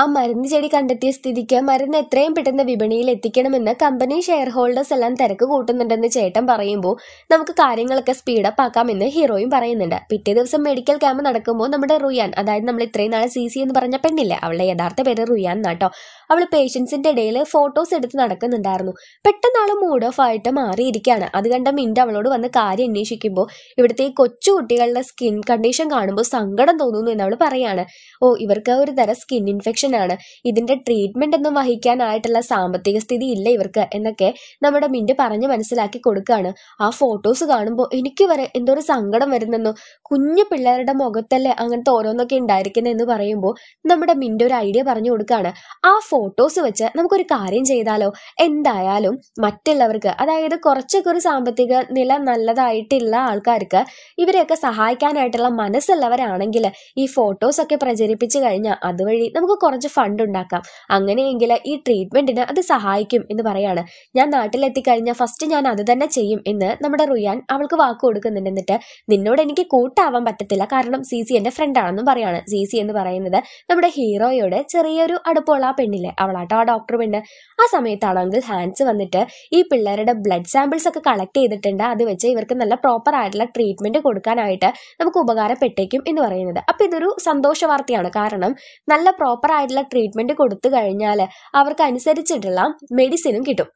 ആ മരുന്ന് ചെടി കണ്ടെത്തിയ സ്ഥിതിക്ക് മരുന്ന് എത്രയും പെട്ടെന്ന് വിപണിയിൽ എത്തിക്കണമെന്ന് കമ്പനി ഷെയർ ഹോൾഡേഴ്സ് എല്ലാം തിരക്ക് കൂട്ടുന്നുണ്ടെന്ന് ചേട്ടൻ പറയുമ്പോൾ നമുക്ക് കാര്യങ്ങളൊക്കെ സ്പീഡപ്പ് ആക്കാമെന്ന് ഹീറോയും പറയുന്നുണ്ട് പിറ്റേ ദിവസം മെഡിക്കൽ ക്യാമ്പ് നടക്കുമ്പോൾ നമ്മുടെ റുയാൻ അതായത് നമ്മൾ ഇത്രയും നാളെ സി സി എന്ന് പറഞ്ഞ പെണ്ണില്ലേ അവളുടെ യഥാർത്ഥ പേര് റുയാൻ നാട്ടോ അവൾ പേഷ്യൻസിന്റെ ഇടയിൽ ഫോട്ടോസ് എടുത്ത് നടക്കുന്നുണ്ടായിരുന്നു പെട്ടെന്ന് ആൾ മൂഡ് ഓഫ് ആയിട്ട് മാറിയിരിക്കുകയാണ് അത് കണ്ട മിന്റ് അവളോട് വന്ന് കാര്യം അന്വേഷിക്കുമ്പോൾ ഇവിടുത്തെ ഈ കൊച്ചു കുട്ടികളുടെ സ്കിൻ കണ്ടീഷൻ കാണുമ്പോൾ സങ്കടം തോന്നുന്നു എന്ന് അവൾ പറയാണ് ഓ ഇവർക്ക് ഒരു തരം സ്കിൻ ഇൻഫെക്ഷൻ ആണ് ഇതിന്റെ ട്രീറ്റ്മെന്റ് ഒന്നും വഹിക്കാനായിട്ടുള്ള സാമ്പത്തിക സ്ഥിതി ഇല്ല ഇവർക്ക് എന്നൊക്കെ നമ്മുടെ മിണ്ട് പറഞ്ഞ് മനസ്സിലാക്കി കൊടുക്കുകയാണ് ആ ഫോട്ടോസ് കാണുമ്പോൾ എനിക്ക് വരെ എന്തോ ഒരു സങ്കടം വരുന്നെന്നോ കുഞ്ഞു പിള്ളേരുടെ മുഖത്തല്ലേ അങ്ങനത്തെ ഓരോന്നൊക്കെ ഉണ്ടായിരിക്കുന്നതെന്ന് പറയുമ്പോൾ നമ്മുടെ മിന്റ് ഒരു ഐഡിയ പറഞ്ഞു കൊടുക്കുകയാണ് ആ ഫോട്ടോസ് വെച്ച് നമുക്കൊരു കാര്യം ചെയ്താലോ എന്തായാലും മറ്റുള്ളവർക്ക് അതായത് കുറച്ചൊക്കെ ഒരു സാമ്പത്തിക നില നല്ലതായിട്ടുള്ള ആൾക്കാർക്ക് ഇവരെയൊക്കെ സഹായിക്കാനായിട്ടുള്ള മനസ്സുള്ളവരാണെങ്കിൽ ഈ ഫോട്ടോസൊക്കെ പ്രചരിപ്പിച്ചു കഴിഞ്ഞാൽ അതുവഴി നമുക്ക് കുറച്ച് large ഫണ്ട് ഉണ്ടാക്കാം അങ്ങനെയെങ്കിൽ ഈ ട്രീറ്റ്മെന്റിന് അത് സഹായിക്കും എന്ന് പറയാണ് ഞാൻ നാട്ടിലെത്തിക്കഴിഞ്ഞാൽ ഫസ്റ്റ് ഞാൻ അത് തന്നെ ചെയ്യും എന്ന് നമ്മുടെ റുയാൻ അവൾക്ക് വാക്ക് കൊടുക്കുന്നുണ്ട് എന്നിട്ട് നിന്നോട് എനിക്ക് കൂട്ടാവാൻ പറ്റത്തില്ല കാരണം സി സി എന്റെ ഫ്രണ്ടാണെന്നും പറയാണ് സി സി എന്ന് പറയുന്നത് നമ്മുടെ ഹീറോയോട് ചെറിയൊരു അടുപ്പമുള്ള ആ പെണ്ണില്ലേ അവളാട്ടോ ആ ഡോക്ടർ പെണ്ണ് ആ സമയത്താണ് അങ്കിൾ ഹാൻസ് വന്നിട്ട് ഈ പിള്ളേരുടെ ബ്ലഡ് സാമ്പിൾസ് ഒക്കെ കളക്ട് ചെയ്തിട്ടുണ്ട് അത് വെച്ച് ഇവർക്ക് നല്ല പ്രോപ്പർ ആയിട്ടുള്ള ട്രീറ്റ്മെന്റ് കൊടുക്കാനായിട്ട് നമുക്ക് ഉപകാരപ്പെട്ടേക്കും എന്ന് പറയുന്നത് അപ്പൊ ഇതൊരു സന്തോഷ വാർത്തയാണ് കാരണം നല്ല പ്രോപ്പർ ആയിട്ടുള്ള ട്രീറ്റ്മെന്റ് കൊടുത്തു കഴിഞ്ഞാൽ അവർക്ക് അനുസരിച്ചിട്ടുള്ള മെഡിസിനും കിട്ടും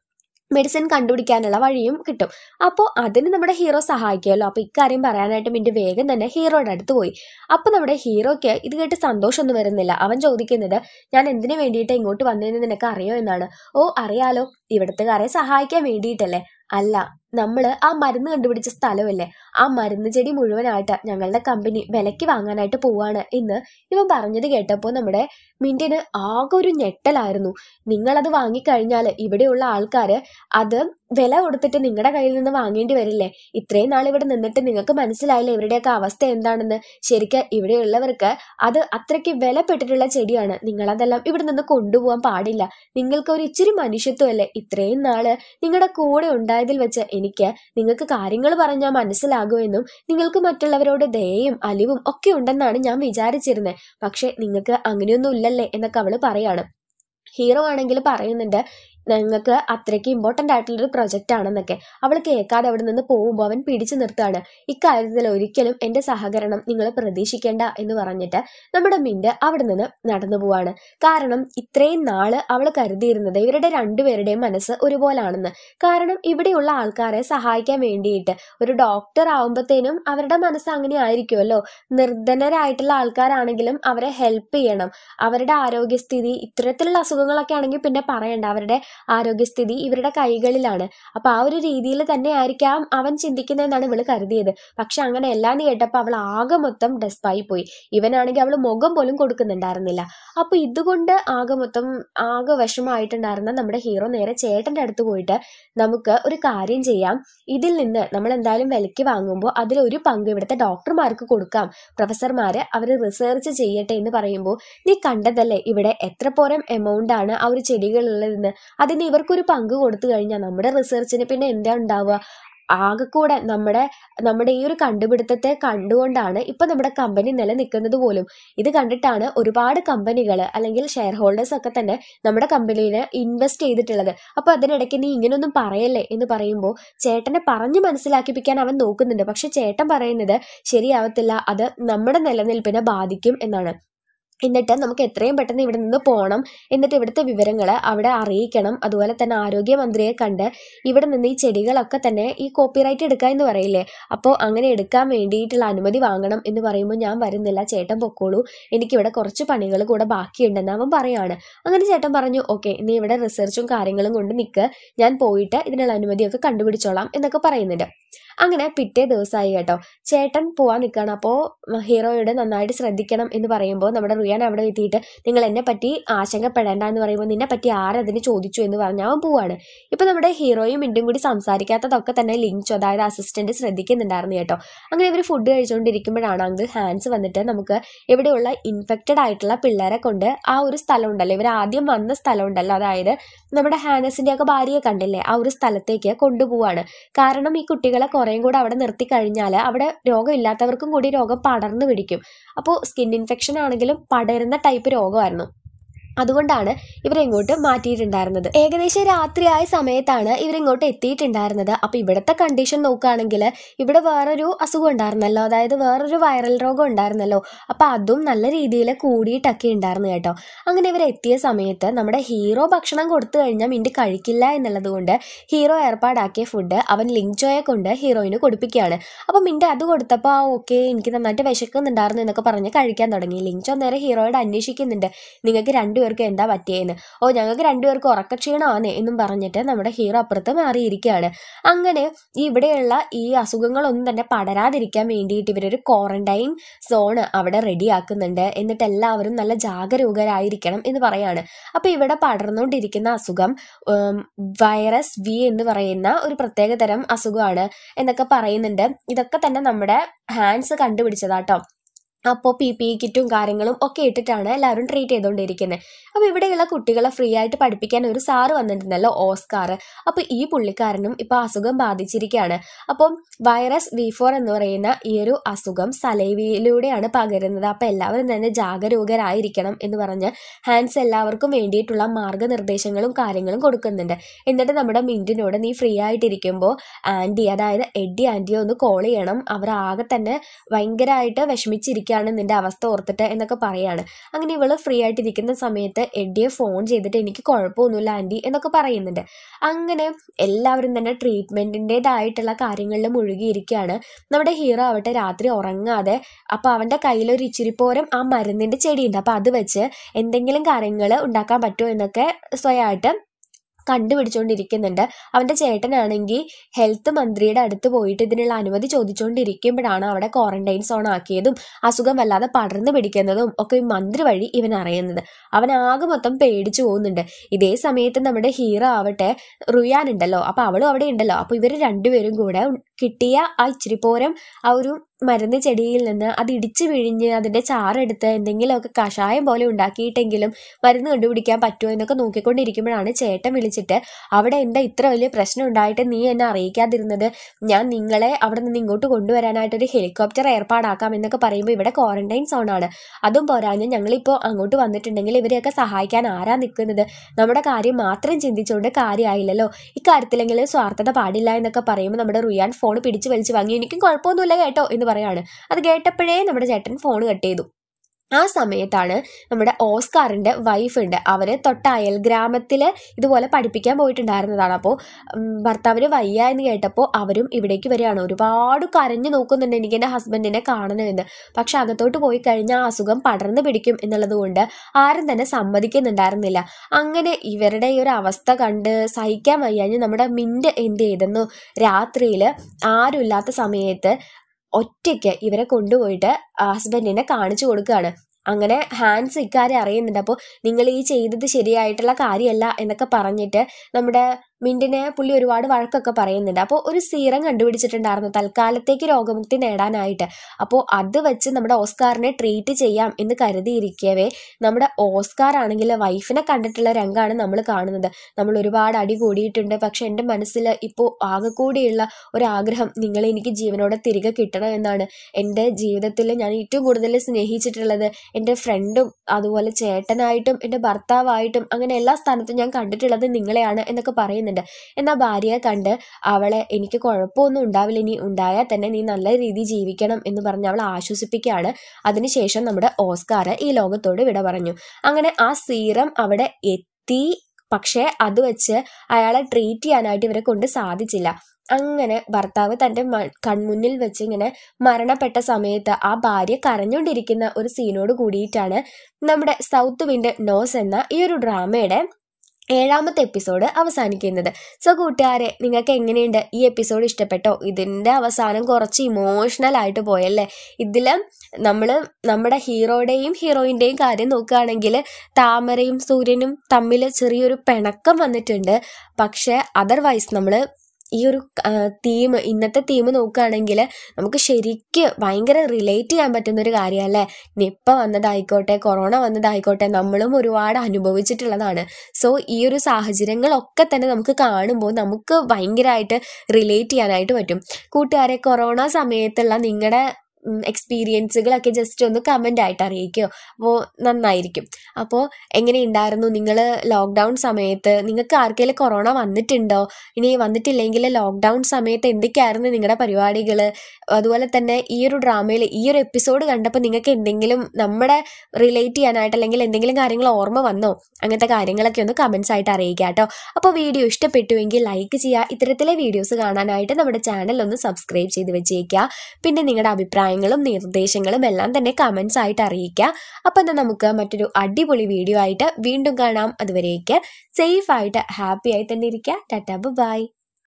മെഡിസിൻ കണ്ടുപിടിക്കാനുള്ള വഴിയും കിട്ടും അപ്പോൾ അതിന് നമ്മുടെ ഹീറോ സഹായിക്കുമല്ലോ അപ്പോൾ ഇക്കാര്യം പറയാനായിട്ട് മിൻ്റെ വേഗം തന്നെ ഹീറോയുടെ അടുത്ത് പോയി അപ്പോൾ നമ്മുടെ ഹീറോയ്ക്ക് ഇത് കേട്ട് സന്തോഷമൊന്നും വരുന്നില്ല അവൻ ചോദിക്കുന്നത് ഞാൻ എന്തിനു വേണ്ടിയിട്ട് ഇങ്ങോട്ട് വന്നതെന്ന് നിനക്ക് അറിയോ എന്നാണ് ഓ അറിയാലോ ഇവിടുത്തെ കാരെ സഹായിക്കാൻ വേണ്ടിയിട്ടല്ലേ അല്ല നമ്മൾ ആ മരുന്ന് കണ്ടുപിടിച്ച സ്ഥലമല്ലേ ആ മരുന്ന് ചെടി മുഴുവനായിട്ട് ഞങ്ങളുടെ കമ്പനി വിലയ്ക്ക് വാങ്ങാനായിട്ട് പോവാണ് എന്ന് ഇവൻ പറഞ്ഞത് കേട്ടപ്പോൾ നമ്മുടെ മിൻറ്റിന് ആകെ ഒരു ഞെട്ടലായിരുന്നു നിങ്ങളത് വാങ്ങിക്കഴിഞ്ഞാൽ ഇവിടെയുള്ള ആൾക്കാർ അത് വില കൊടുത്തിട്ട് നിങ്ങളുടെ കയ്യിൽ നിന്ന് വാങ്ങേണ്ടി വരില്ലേ ഇത്രയും നാൾ ഇവിടെ നിന്നിട്ട് നിങ്ങൾക്ക് മനസ്സിലായില്ല ഇവരുടെയൊക്കെ അവസ്ഥ എന്താണെന്ന് ശരിക്ക് ഇവിടെയുള്ളവർക്ക് അത് അത്രയ്ക്ക് വിലപ്പെട്ടിട്ടുള്ള ചെടിയാണ് നിങ്ങളതെല്ലാം ഇവിടെ നിന്ന് കൊണ്ടുപോകാൻ പാടില്ല നിങ്ങൾക്ക് ഒരു ഇച്ചിരി മനുഷ്യത്വമല്ലേ ഇത്രയും നാള് നിങ്ങളുടെ കൂടെ ഉണ്ടായതിൽ വെച്ച് എനിക്ക് നിങ്ങൾക്ക് കാര്യങ്ങൾ പറഞ്ഞാൽ മനസ്സിലാകുമെന്നും നിങ്ങൾക്ക് മറ്റുള്ളവരോട് ദയയും അലിവും ഒക്കെ ഉണ്ടെന്നാണ് ഞാൻ വിചാരിച്ചിരുന്നത് പക്ഷെ നിങ്ങൾക്ക് അങ്ങനെയൊന്നും ഇല്ലല്ലേ എന്നൊക്കെ അവള് പറയാണ് ഹീറോ ആണെങ്കിൽ പറയുന്നുണ്ട് ഞങ്ങൾക്ക് അത്രയ്ക്ക് ഇമ്പോർട്ടൻ്റ് ആയിട്ടുള്ളൊരു പ്രൊജക്റ്റ് ആണെന്നൊക്കെ അവൾ കേൾക്കാതെ അവിടെ നിന്ന് പോകുമ്പോൾ അവൻ പിടിച്ചു നിർത്തുകയാണ് ഇക്കാര്യത്തിൽ ഒരിക്കലും എൻ്റെ സഹകരണം നിങ്ങൾ പ്രതീക്ഷിക്കേണ്ട എന്ന് പറഞ്ഞിട്ട് നമ്മുടെ മിൻഡ് അവിടെ നിന്ന് നടന്നു പോവാണ് കാരണം ഇത്രയും നാള് അവൾ കരുതിയിരുന്നത് ഇവരുടെ രണ്ടുപേരുടെയും മനസ്സ് ഒരുപോലാണെന്ന് കാരണം ഇവിടെയുള്ള ആൾക്കാരെ സഹായിക്കാൻ വേണ്ടിയിട്ട് ഒരു ഡോക്ടർ ആവുമ്പത്തേനും അവരുടെ മനസ്സ് അങ്ങനെ ആയിരിക്കുമല്ലോ നിർധനരായിട്ടുള്ള ആൾക്കാരാണെങ്കിലും അവരെ ഹെൽപ്പ് ചെയ്യണം അവരുടെ ആരോഗ്യസ്ഥിതി ഇത്തരത്തിലുള്ള അസുഖങ്ങളൊക്കെ ആണെങ്കിൽ പിന്നെ പറയണ്ട അവരുടെ ആരോഗ്യസ്ഥിതി ഇവരുടെ കൈകളിലാണ് അപ്പൊ ആ ഒരു രീതിയിൽ തന്നെ ആയിരിക്കാം അവൻ ചിന്തിക്കുന്നതെന്നാണ് ഇവള് കരുതിയത് പക്ഷെ അങ്ങനെ എല്ലാം കേട്ടപ്പോൾ അവൾ ആകെ മൊത്തം ഡെസ്പായി പോയി ഇവനാണെങ്കിൽ അവൾ മുഖം പോലും കൊടുക്കുന്നുണ്ടായിരുന്നില്ല അപ്പൊ ഇതുകൊണ്ട് ആകെ മൊത്തം ആകെ വിഷമമായിട്ടുണ്ടായിരുന്ന നമ്മുടെ ഹീറോ നേരെ ചേട്ടന്റെ അടുത്ത് പോയിട്ട് നമുക്ക് ഒരു കാര്യം ചെയ്യാം ഇതിൽ നിന്ന് നമ്മൾ എന്തായാലും വിലക്ക് വാങ്ങുമ്പോൾ അതിലൊരു പങ്ക് ഇവിടുത്തെ ഡോക്ടർമാർക്ക് കൊടുക്കാം പ്രൊഫസർമാര് അവർ റിസർച്ച് ചെയ്യട്ടെ എന്ന് പറയുമ്പോൾ നീ കണ്ടതല്ലേ ഇവിടെ എത്ര പോരം എമൗണ്ട് ആണ് ആ ഒരു ചെടികളുള്ളതെന്ന് അതിന് ഇവർക്കൊരു പങ്ക് കൊടുത്തു കഴിഞ്ഞാൽ നമ്മുടെ റിസർച്ചിന് പിന്നെ എന്താ ഉണ്ടാവുക ആകെക്കൂടെ നമ്മുടെ നമ്മുടെ ഈ ഒരു കണ്ടുപിടുത്തത്തെ കണ്ടുകൊണ്ടാണ് ഇപ്പൊ നമ്മുടെ കമ്പനി നിലനിൽക്കുന്നത് പോലും ഇത് കണ്ടിട്ടാണ് ഒരുപാട് കമ്പനികൾ അല്ലെങ്കിൽ ഷെയർ ഹോൾഡേഴ്സ് ഒക്കെ തന്നെ നമ്മുടെ കമ്പനിയിൽ ഇൻവെസ്റ്റ് ചെയ്തിട്ടുള്ളത് അപ്പൊ അതിനിടയ്ക്ക് നീ ഇങ്ങനെയൊന്നും പറയല്ലേ എന്ന് പറയുമ്പോൾ ചേട്ടനെ പറഞ്ഞു മനസ്സിലാക്കിപ്പിക്കാൻ അവൻ നോക്കുന്നുണ്ട് പക്ഷെ ചേട്ടൻ പറയുന്നത് ശരിയാവത്തില്ല അത് നമ്മുടെ നിലനിൽപ്പിനെ ബാധിക്കും എന്നാണ് എന്നിട്ട് നമുക്ക് എത്രയും പെട്ടെന്ന് ഇവിടെ നിന്ന് പോകണം എന്നിട്ട് ഇവിടുത്തെ വിവരങ്ങൾ അവിടെ അറിയിക്കണം അതുപോലെ തന്നെ ആരോഗ്യമന്ത്രിയെ കണ്ട് ഇവിടെ നിന്ന് ഈ ചെടികളൊക്കെ തന്നെ ഈ കോപ്പിറൈറ്റ് എടുക്കുക എന്ന് പറയില്ലേ അപ്പോൾ അങ്ങനെ എടുക്കാൻ വേണ്ടിയിട്ടുള്ള അനുമതി വാങ്ങണം എന്ന് പറയുമ്പോൾ ഞാൻ വരുന്നില്ല ചേട്ടൻ പൊക്കോളൂ എനിക്കിവിടെ കുറച്ച് പണികൾ കൂടെ ബാക്കിയുണ്ടെന്ന് അവൻ പറയാണ് അങ്ങനെ ചേട്ടൻ പറഞ്ഞു ഓക്കെ നീ ഇവിടെ റിസർച്ചും കാര്യങ്ങളും കൊണ്ട് നിൽക്ക് ഞാൻ പോയിട്ട് ഇതിനുള്ള അനുമതിയൊക്കെ കണ്ടുപിടിച്ചോളാം എന്നൊക്കെ പറയുന്നുണ്ട് അങ്ങനെ പിറ്റേ ദിവസമായി കേട്ടോ ചേട്ടൻ പോവാൻ നിൽക്കണം അപ്പോൾ ഹീറോയോട് നന്നായിട്ട് ശ്രദ്ധിക്കണം എന്ന് പറയുമ്പോൾ നമ്മുടെ റിയാൻ അവിടെ എത്തിയിട്ട് നിങ്ങൾ എന്നെ പറ്റി ആശങ്കപ്പെടേണ്ട എന്ന് പറയുമ്പോൾ നിന്നെ പറ്റി ആരതിന് ചോദിച്ചു എന്ന് പറഞ്ഞ് അവൻ പോവാണ് ഇപ്പം നമ്മുടെ ഹീറോയും മിണ്ടും കൂടി സംസാരിക്കാത്തതൊക്കെ തന്നെ ലിഞ്ച് അതായത് അസിസ്റ്റന്റ് ശ്രദ്ധിക്കുന്നുണ്ടായിരുന്നു കേട്ടോ അങ്ങനെ ഇവർ ഫുഡ് കഴിച്ചുകൊണ്ടിരിക്കുമ്പോഴാണ് അങ്കിൾ ഹാൻസ് വന്നിട്ട് നമുക്ക് ഇവിടെയുള്ള ഇൻഫെക്റ്റഡ് ആയിട്ടുള്ള പിള്ളേരെ കൊണ്ട് ആ ഒരു സ്ഥലം ഉണ്ടല്ലോ ഇവർ ആദ്യം വന്ന സ്ഥലം ഉണ്ടല്ലോ അതായത് നമ്മുടെ ഹാനസിന്റെ ഒക്കെ ഭാര്യയെ കണ്ടില്ലേ ആ ഒരു സ്ഥലത്തേക്ക് കൊണ്ടുപോവാണ് കാരണം ഈ കുട്ടികളെ കുറേയും കൂടെ അവിടെ നിർത്തി കഴിഞ്ഞാൽ അവിടെ രോഗമില്ലാത്തവർക്കും കൂടി രോഗം പടർന്നു പിടിക്കും അപ്പോൾ സ്കിൻ ഇൻഫെക്ഷൻ ആണെങ്കിലും പടരുന്ന ടൈപ്പ് രോഗമായിരുന്നു അതുകൊണ്ടാണ് ഇവരിങ്ങോട്ട് മാറ്റിയിട്ടുണ്ടായിരുന്നത് ഏകദേശം രാത്രിയായ സമയത്താണ് ഇവരിങ്ങോട്ട് എത്തിയിട്ടുണ്ടായിരുന്നത് അപ്പോൾ ഇവിടുത്തെ കണ്ടീഷൻ നോക്കുകയാണെങ്കിൽ ഇവിടെ വേറൊരു അസുഖം ഉണ്ടായിരുന്നല്ലോ അതായത് വേറൊരു വൈറൽ രോഗം ഉണ്ടായിരുന്നല്ലോ അപ്പോൾ അതും നല്ല രീതിയിൽ കൂടിയിട്ടൊക്കെ ഉണ്ടായിരുന്നു കേട്ടോ അങ്ങനെ ഇവർ എത്തിയ സമയത്ത് നമ്മുടെ ഹീറോ ഭക്ഷണം കൊടുത്തു കഴിഞ്ഞാൽ മിണ്ടി കഴിക്കില്ല എന്നുള്ളത് കൊണ്ട് ഹീറോ ഏർപ്പാടാക്കിയ ഫുഡ് അവൻ ലിങ്ചോയെ കൊണ്ട് ഹീറോയിന് കൊടുപ്പിക്കുകയാണ് അപ്പോൾ മിണ്ടി അത് കൊടുത്തപ്പോൾ ആ ഓക്കെ എനിക്ക് നന്നായിട്ട് വിശക്കുന്നുണ്ടായിരുന്നു എന്നൊക്കെ പറഞ്ഞ് കഴിക്കാൻ തുടങ്ങി ലിങ്ചോ നേരെ ഹീറോയോട് അന്വേഷിക്കുന്നുണ്ട് നിങ്ങൾക്ക് രണ്ടു രണ്ടുപേർക്ക് എന്താ പറ്റിയെന്ന് ഓ ഞങ്ങൾക്ക് രണ്ടുപേർക്ക് ഉറക്കക്ഷീണമാണ് എന്നും പറഞ്ഞിട്ട് നമ്മുടെ ഹീറോ അപ്പുറത്ത് മാറിയിരിക്കുകയാണ് അങ്ങനെ ഇവിടെയുള്ള ഈ അസുഖങ്ങളൊന്നും തന്നെ പടരാതിരിക്കാൻ വേണ്ടിയിട്ട് ഇവരൊരു ക്വാറന്റൈൻ സോൺ അവിടെ റെഡിയാക്കുന്നുണ്ട് എന്നിട്ട് എല്ലാവരും നല്ല ജാഗരൂകരായിരിക്കണം എന്ന് പറയാണ് അപ്പോൾ ഇവിടെ പടർന്നുകൊണ്ടിരിക്കുന്ന അസുഖം വൈറസ് വി എന്ന് പറയുന്ന ഒരു പ്രത്യേകതരം അസുഖമാണ് എന്നൊക്കെ പറയുന്നുണ്ട് ഇതൊക്കെ തന്നെ നമ്മുടെ ഹാൻഡ്സ് കണ്ടുപിടിച്ചതാട്ടോ അപ്പോൾ പി പി കിറ്റും കാര്യങ്ങളും ഒക്കെ ഇട്ടിട്ടാണ് എല്ലാവരും ട്രീറ്റ് ചെയ്തുകൊണ്ടിരിക്കുന്നത് അപ്പോൾ ഇവിടെയുള്ള കുട്ടികളെ ഫ്രീ ആയിട്ട് പഠിപ്പിക്കാൻ ഒരു സാറ് വന്നിട്ടുണ്ടല്ലോ ഓസ്കാർ അപ്പോൾ ഈ പുള്ളിക്കാരനും ഇപ്പോൾ അസുഖം ബാധിച്ചിരിക്കുകയാണ് അപ്പം വൈറസ് വി ഫോർ എന്ന് പറയുന്ന ഈ ഒരു അസുഖം സലൈവിയിലൂടെയാണ് പകരുന്നത് അപ്പോൾ എല്ലാവരും തന്നെ ജാഗരൂകരായിരിക്കണം എന്ന് പറഞ്ഞ് ഹാൻസ് എല്ലാവർക്കും വേണ്ടിയിട്ടുള്ള മാർഗനിർദ്ദേശങ്ങളും കാര്യങ്ങളും കൊടുക്കുന്നുണ്ട് എന്നിട്ട് നമ്മുടെ മിൻറ്റിനോട് നീ ഫ്രീ ആയിട്ടിരിക്കുമ്പോൾ ആൻറ്റി അതായത് എഡ്ഡി ആൻറ്റിയെ ഒന്ന് കോൾ ചെയ്യണം അവർ ആകെ തന്നെ ഭയങ്കരമായിട്ട് വിഷമിച്ചിരിക്കുക ഇതൊക്കെയാണ് നിന്റെ അവസ്ഥ ഓർത്തിട്ട് എന്നൊക്കെ പറയാണ് അങ്ങനെ ഇവള് ഫ്രീ ആയിട്ട് ഇരിക്കുന്ന സമയത്ത് എഡിയെ ഫോൺ ചെയ്തിട്ട് എനിക്ക് കുഴപ്പമൊന്നുമില്ല ആൻറ്റി എന്നൊക്കെ പറയുന്നുണ്ട് അങ്ങനെ എല്ലാവരും തന്നെ ട്രീറ്റ്മെന്റിൻ്റെതായിട്ടുള്ള കാര്യങ്ങളിൽ മുഴുകിയിരിക്കുകയാണ് നമ്മുടെ ഹീറോ ആവട്ടെ രാത്രി ഉറങ്ങാതെ അപ്പോൾ അവന്റെ കയ്യിലൊരു പോരം ആ മരുന്നിന്റെ ചെടിയുണ്ട് അപ്പോൾ അത് വെച്ച് എന്തെങ്കിലും കാര്യങ്ങൾ ഉണ്ടാക്കാൻ പറ്റുമോ എന്നൊക്കെ സ്വയമായിട്ട് കണ്ടുപിടിച്ചുകൊണ്ടിരിക്കുന്നുണ്ട് അവൻ്റെ ചേട്ടനാണെങ്കിൽ ഹെൽത്ത് മന്ത്രിയുടെ അടുത്ത് പോയിട്ട് ഇതിനുള്ള അനുമതി ചോദിച്ചുകൊണ്ടിരിക്കുമ്പോഴാണ് അവിടെ ക്വാറന്റൈൻ സോൺ ആക്കിയതും അസുഖം വല്ലാതെ പടർന്നു പിടിക്കുന്നതും ഒക്കെ ഈ മന്ത്രി വഴി ഇവൻ അറിയുന്നത് അവൻ ആകെ മൊത്തം പേടിച്ചു പോകുന്നുണ്ട് ഇതേ സമയത്ത് നമ്മുടെ ഹീറോ ആവട്ടെ റുയാൻ ഉണ്ടല്ലോ അപ്പൊ അവളും അവിടെ ഉണ്ടല്ലോ അപ്പൊ ഇവർ രണ്ടുപേരും കൂടെ കിട്ടിയ ആ ഇച്ചിരി പോരം ആ ഒരു മരുന്ന് ചെടിയിൽ നിന്ന് അത് ഇടിച്ചു വിഴിഞ്ഞ് അതിൻ്റെ ചാറെടുത്ത് എന്തെങ്കിലുമൊക്കെ കഷായം പോലെ ഉണ്ടാക്കിയിട്ടെങ്കിലും മരുന്ന് കണ്ടുപിടിക്കാൻ പറ്റുമോ എന്നൊക്കെ നോക്കിക്കൊണ്ടിരിക്കുമ്പോഴാണ് ചേട്ടൻ വിളിച്ച് ചോദിച്ചിട്ട് അവിടെ എന്താ ഇത്ര വലിയ പ്രശ്നം ഉണ്ടായിട്ട് നീ എന്നെ അറിയിക്കാതിരുന്നത് ഞാൻ നിങ്ങളെ അവിടെ നിന്ന് ഇങ്ങോട്ട് കൊണ്ടുവരാനായിട്ട് ഒരു ഹെലികോപ്റ്റർ ഏർപ്പാടാക്കാം എന്നൊക്കെ പറയുമ്പോൾ ഇവിടെ ക്വാറന്റൈൻ സോണാണ് അതും പോരാഞ്ഞ് ഞങ്ങളിപ്പോൾ അങ്ങോട്ട് വന്നിട്ടുണ്ടെങ്കിൽ ഇവരെയൊക്കെ സഹായിക്കാൻ ആരാ നിൽക്കുന്നത് നമ്മുടെ കാര്യം മാത്രം ചിന്തിച്ചുകൊണ്ട് കാര്യമായില്ലല്ലോ ഇക്കാര്യത്തിലെങ്കിലും സ്വാർത്ഥത പാടില്ല എന്നൊക്കെ പറയുമ്പോൾ നമ്മുടെ റിയാൻ ഫോൺ പിടിച്ചു വലിച്ചു വാങ്ങി എനിക്കും കുഴപ്പമൊന്നുമില്ല കേട്ടോ എന്ന് പറയാണ് അത് കേട്ടപ്പോഴേ നമ്മുടെ ചേട്ടൻ ഫോൺ കട്ട് ചെയ്തു ആ സമയത്താണ് നമ്മുടെ ഓസ്കാറിൻ്റെ വൈഫുണ്ട് അവർ തൊട്ടായൽ ഗ്രാമത്തിൽ ഇതുപോലെ പഠിപ്പിക്കാൻ പോയിട്ടുണ്ടായിരുന്നതാണ് അപ്പോൾ ഭർത്താവിന് വയ്യ എന്ന് കേട്ടപ്പോൾ അവരും ഇവിടേക്ക് വരികയാണ് ഒരുപാട് കരഞ്ഞു നോക്കുന്നുണ്ട് എനിക്ക് എൻ്റെ ഹസ്ബൻഡിനെ കാണണമെന്ന് പക്ഷെ അകത്തോട്ട് പോയി കഴിഞ്ഞാൽ ആ അസുഖം പടർന്നു പിടിക്കും എന്നുള്ളതുകൊണ്ട് ആരും തന്നെ സമ്മതിക്കുന്നുണ്ടായിരുന്നില്ല അങ്ങനെ ഇവരുടെ ഈ ഒരു അവസ്ഥ കണ്ട് സഹിക്കാൻ വയ്യാഞ്ഞ് നമ്മുടെ മിൻ്റ് എന്ത് ചെയ്തെന്നു രാത്രിയിൽ ആരുമില്ലാത്ത സമയത്ത് ഒറ്റയ്ക്ക് ഇവരെ കൊണ്ടുപോയിട്ട് ഹസ്ബൻഡിനെ കാണിച്ചു കൊടുക്കുകയാണ് അങ്ങനെ ഹാൻസ് ഇക്കാര്യം അറിയുന്നുണ്ട് അപ്പോൾ നിങ്ങൾ ഈ ചെയ്തത് ശരിയായിട്ടുള്ള കാര്യമല്ല എന്നൊക്കെ പറഞ്ഞിട്ട് നമ്മുടെ മിൻറ്റിനെ പുള്ളി ഒരുപാട് വഴക്കൊക്കെ പറയുന്നുണ്ട് അപ്പോൾ ഒരു സീറം കണ്ടുപിടിച്ചിട്ടുണ്ടായിരുന്നു തൽക്കാലത്തേക്ക് രോഗമുക്തി നേടാനായിട്ട് അപ്പോൾ അത് വെച്ച് നമ്മുടെ ഓസ്കാറിനെ ട്രീറ്റ് ചെയ്യാം എന്ന് കരുതിയിരിക്കവേ നമ്മുടെ ഓസ്കാർ ആണെങ്കിൽ വൈഫിനെ കണ്ടിട്ടുള്ള രംഗമാണ് നമ്മൾ കാണുന്നത് നമ്മൾ ഒരുപാട് അടി കൂടിയിട്ടുണ്ട് പക്ഷെ എൻ്റെ മനസ്സിൽ ഇപ്പോൾ കൂടിയുള്ള ഒരാഗ്രഹം നിങ്ങൾ എനിക്ക് ജീവനോടെ തിരികെ കിട്ടണം എന്നാണ് എൻ്റെ ജീവിതത്തിൽ ഞാൻ ഏറ്റവും കൂടുതൽ സ്നേഹിച്ചിട്ടുള്ളത് എൻ്റെ ഫ്രണ്ടും അതുപോലെ ചേട്ടനായിട്ടും എൻ്റെ ഭർത്താവായിട്ടും അങ്ങനെ എല്ലാ സ്ഥാനത്തും ഞാൻ കണ്ടിട്ടുള്ളത് നിങ്ങളെയാണ് എന്നൊക്കെ പറയുന്നത് പറയുന്നുണ്ട് എന്നാൽ ഭാര്യയെ കണ്ട് അവളെ എനിക്ക് കുഴപ്പമൊന്നും ഉണ്ടാവില്ല ഇനി ഉണ്ടായാൽ തന്നെ നീ നല്ല രീതിയിൽ ജീവിക്കണം എന്ന് പറഞ്ഞ് അവൾ ആശ്വസിപ്പിക്കുകയാണ് അതിനുശേഷം നമ്മുടെ ഓസ്കാർ ഈ ലോകത്തോട് വിട പറഞ്ഞു അങ്ങനെ ആ സീറം അവിടെ എത്തി പക്ഷേ അത് വെച്ച് അയാളെ ട്രീറ്റ് ചെയ്യാനായിട്ട് ഇവരെ കൊണ്ട് സാധിച്ചില്ല അങ്ങനെ ഭർത്താവ് തൻ്റെ കൺമുന്നിൽ വെച്ച് ഇങ്ങനെ മരണപ്പെട്ട സമയത്ത് ആ ഭാര്യ കരഞ്ഞുകൊണ്ടിരിക്കുന്ന ഒരു സീനോട് കൂടിയിട്ടാണ് നമ്മുടെ സൗത്ത് വിൻഡ് നോസ് എന്ന ഈ ഒരു ഡ്രാമയുടെ ഏഴാമത്തെ എപ്പിസോഡ് അവസാനിക്കുന്നത് സോ കൂട്ടുകാരെ നിങ്ങൾക്ക് എങ്ങനെയുണ്ട് ഈ എപ്പിസോഡ് ഇഷ്ടപ്പെട്ടോ ഇതിൻ്റെ അവസാനം കുറച്ച് ഇമോഷണൽ ആയിട്ട് പോയല്ലേ ഇതിൽ നമ്മൾ നമ്മുടെ ഹീറോയുടെയും ഹീറോയിൻ്റെയും കാര്യം നോക്കുകയാണെങ്കിൽ താമരയും സൂര്യനും തമ്മിൽ ചെറിയൊരു പിണക്കം വന്നിട്ടുണ്ട് പക്ഷേ അതർവൈസ് നമ്മൾ ഈ ഒരു തീം ഇന്നത്തെ തീം നോക്കുകയാണെങ്കിൽ നമുക്ക് ശരിക്ക് ഭയങ്കര റിലേറ്റ് ചെയ്യാൻ പറ്റുന്ന ഒരു കാര്യമല്ലേ നിപ്പ വന്നതായിക്കോട്ടെ കൊറോണ വന്നതായിക്കോട്ടെ നമ്മളും ഒരുപാട് അനുഭവിച്ചിട്ടുള്ളതാണ് സോ ഈ ഒരു സാഹചര്യങ്ങളൊക്കെ തന്നെ നമുക്ക് കാണുമ്പോൾ നമുക്ക് ഭയങ്കരമായിട്ട് റിലേറ്റ് ചെയ്യാനായിട്ട് പറ്റും കൂട്ടുകാരെ കൊറോണ സമയത്തുള്ള നിങ്ങളുടെ എക്സ്പീരിയൻസുകളൊക്കെ ജസ്റ്റ് ഒന്ന് കമൻ്റ് ആയിട്ട് അറിയിക്കുകയോ അപ്പോൾ നന്നായിരിക്കും അപ്പോൾ എങ്ങനെയുണ്ടായിരുന്നു നിങ്ങൾ ലോക്ക്ഡൗൺ സമയത്ത് നിങ്ങൾക്ക് ആർക്കെങ്കിലും കൊറോണ വന്നിട്ടുണ്ടോ ഇനി വന്നിട്ടില്ലെങ്കിൽ ലോക്ക്ഡൗൺ സമയത്ത് എന്തൊക്കെയായിരുന്നു നിങ്ങളുടെ പരിപാടികൾ അതുപോലെ തന്നെ ഈ ഒരു ഡ്രാമയിൽ ഈ ഒരു എപ്പിസോഡ് കണ്ടപ്പോൾ നിങ്ങൾക്ക് എന്തെങ്കിലും നമ്മുടെ റിലേറ്റ് ചെയ്യാനായിട്ട് അല്ലെങ്കിൽ എന്തെങ്കിലും കാര്യങ്ങൾ ഓർമ്മ വന്നോ അങ്ങനത്തെ കാര്യങ്ങളൊക്കെ ഒന്ന് കമൻസ് ആയിട്ട് അറിയിക്കുക കേട്ടോ അപ്പോൾ വീഡിയോ ഇഷ്ടപ്പെട്ടുവെങ്കിൽ ലൈക്ക് ചെയ്യുക ഇത്തരത്തിലെ വീഡിയോസ് കാണാനായിട്ട് നമ്മുടെ ചാനൽ ഒന്ന് സബ്സ്ക്രൈബ് ചെയ്ത് വെച്ചേക്കുക പിന്നെ നിങ്ങളുടെ അഭിപ്രായം അഭിപ്രായങ്ങളും നിർദ്ദേശങ്ങളും എല്ലാം തന്നെ കമൻസ് ആയിട്ട് അറിയിക്കുക അപ്പം എന്നാൽ നമുക്ക് മറ്റൊരു അടിപൊളി വീഡിയോ ആയിട്ട് വീണ്ടും കാണാം അതുവരേക്ക് സേഫ് ആയിട്ട് ഹാപ്പി ആയി തന്നെ ഇരിക്കുക ടാറ്റാ ബൈ